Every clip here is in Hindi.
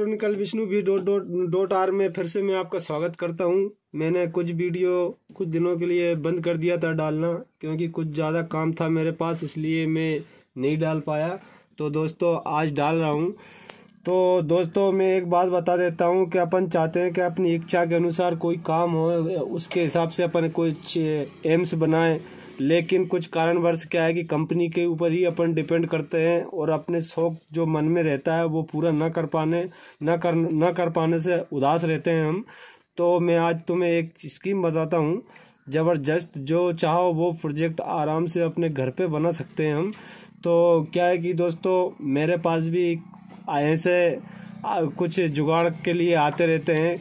निकल विष्णु भी डॉट डॉट डॉट आर में फिर से मैं आपका स्वागत करता हूँ मैंने कुछ वीडियो कुछ दिनों के लिए बंद कर दिया था डालना क्योंकि कुछ ज़्यादा काम था मेरे पास इसलिए मैं नहीं डाल पाया तो दोस्तों आज डाल रहा हूँ तो दोस्तों मैं एक बात बता देता हूँ कि अपन चाहते हैं कि अपनी इच्छा के अनुसार कोई काम हो उसके हिसाब से अपन कोई एम्स बनाएँ लेकिन कुछ कारणवश क्या है कि कंपनी के ऊपर ही अपन डिपेंड करते हैं और अपने शौक जो मन में रहता है वो पूरा ना कर पाने ना कर ना कर पाने से उदास रहते हैं हम तो मैं आज तुम्हें एक स्कीम बताता हूँ ज़बरदस्त जो चाहो वो प्रोजेक्ट आराम से अपने घर पे बना सकते हैं हम तो क्या है कि दोस्तों मेरे पास भी ऐसे कुछ जुगाड़ के लिए आते रहते हैं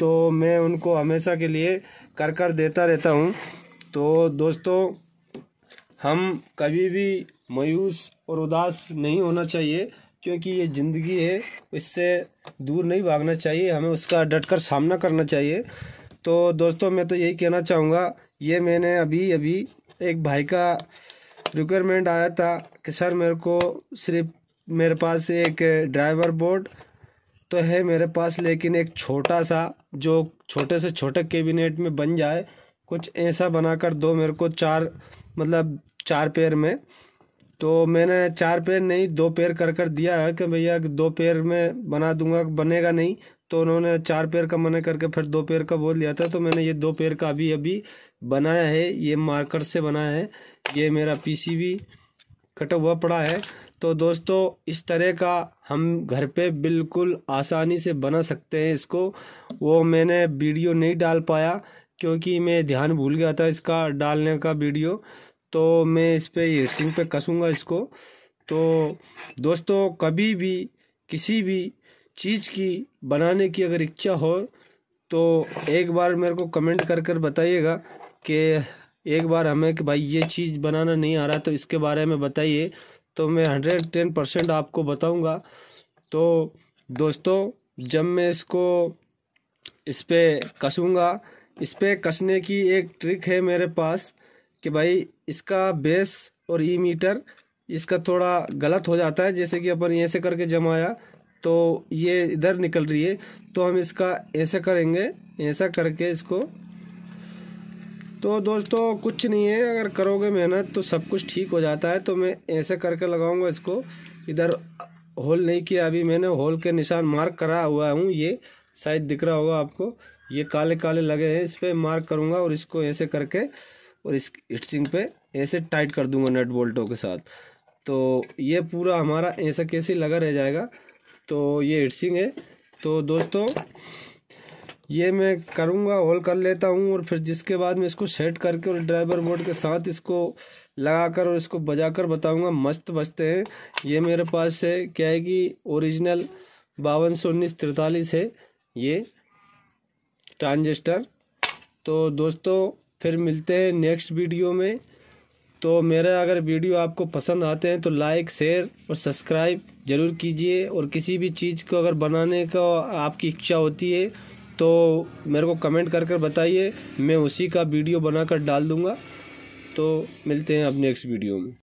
तो मैं उनको हमेशा के लिए कर कर देता रहता हूँ तो दोस्तों हम कभी भी मायूस और उदास नहीं होना चाहिए क्योंकि ये ज़िंदगी है इससे दूर नहीं भागना चाहिए हमें उसका डट कर सामना करना चाहिए तो दोस्तों मैं तो यही कहना चाहूँगा ये मैंने अभी अभी एक भाई का रिक्वायरमेंट आया था कि सर मेरे को सिर्फ मेरे पास एक ड्राइवर बोर्ड तो है मेरे पास लेकिन एक छोटा सा जो छोटे से छोटे कैबिनेट में बन जाए कुछ ऐसा बनाकर दो मेरे को चार मतलब चार पैर में तो मैंने चार पैर नहीं दो पैर कर कर दिया है कि भैया दो पैर में बना दूंगा बनेगा नहीं तो उन्होंने चार पैर का मना करके फिर दो पैर का बोल दिया था तो मैंने ये दो पैर का अभी अभी बनाया है ये मार्कर से बनाया है ये मेरा पीसीबी कटा हुआ पड़ा है तो दोस्तों इस तरह का हम घर पे बिल्कुल आसानी से बना सकते हैं इसको वो मैंने वीडियो नहीं डाल पाया क्योंकि मैं ध्यान भूल गया था इसका डालने का वीडियो तो मैं इस पर हेडसिंग पे कसूँगा इसको तो दोस्तों कभी भी किसी भी चीज़ की बनाने की अगर इच्छा हो तो एक बार मेरे को कमेंट कर कर बताइएगा कि एक बार हमें कि भाई ये चीज़ बनाना नहीं आ रहा तो इसके बारे में बताइए तो मैं हंड्रेड टेन परसेंट आपको बताऊँगा तो दोस्तों जब मैं इसको इस पर कसूँगा इस पर कसने की एक ट्रिक है मेरे पास कि भाई इसका बेस और ई मीटर इसका थोड़ा गलत हो जाता है जैसे कि अपन ऐसे करके जमाया तो ये इधर निकल रही है तो हम इसका ऐसे करेंगे ऐसा करके इसको तो दोस्तों कुछ नहीं है अगर करोगे मेहनत तो सब कुछ ठीक हो जाता है तो मैं ऐसे करके लगाऊंगा इसको इधर होल नहीं किया अभी मैंने होल के निशान मार्क करा हुआ हूँ ये शायद दिख रहा होगा आपको ये काले काले लगे हैं इस पर मार्क करूँगा और इसको ऐसे करके और इस स्ट्रिंग पे ऐसे टाइट कर दूंगा नट बोल्टों के साथ तो ये पूरा हमारा ऐसा कैसे लगा रह जाएगा तो ये हिटसिंग है तो दोस्तों ये मैं करूँगा होल कर लेता हूँ और फिर जिसके बाद मैं इसको सेट करके और ड्राइवर मोड के साथ इसको लगा कर और इसको बजा कर बताऊँगा मस्त बजते हैं ये मेरे पास है क्या है कि ओरिजिनल बावन सौ उन्नीस तिरतालीस है ये ट्रांजिस्टर तो दोस्तों फिर मिलते हैं नेक्स्ट वीडियो में तो मेरा अगर वीडियो आपको पसंद आते हैं तो लाइक शेयर और सब्सक्राइब ज़रूर कीजिए और किसी भी चीज़ को अगर बनाने का आपकी इच्छा होती है तो मेरे को कमेंट कर कर बताइए मैं उसी का वीडियो बनाकर डाल दूँगा तो मिलते हैं अब नेक्स्ट वीडियो में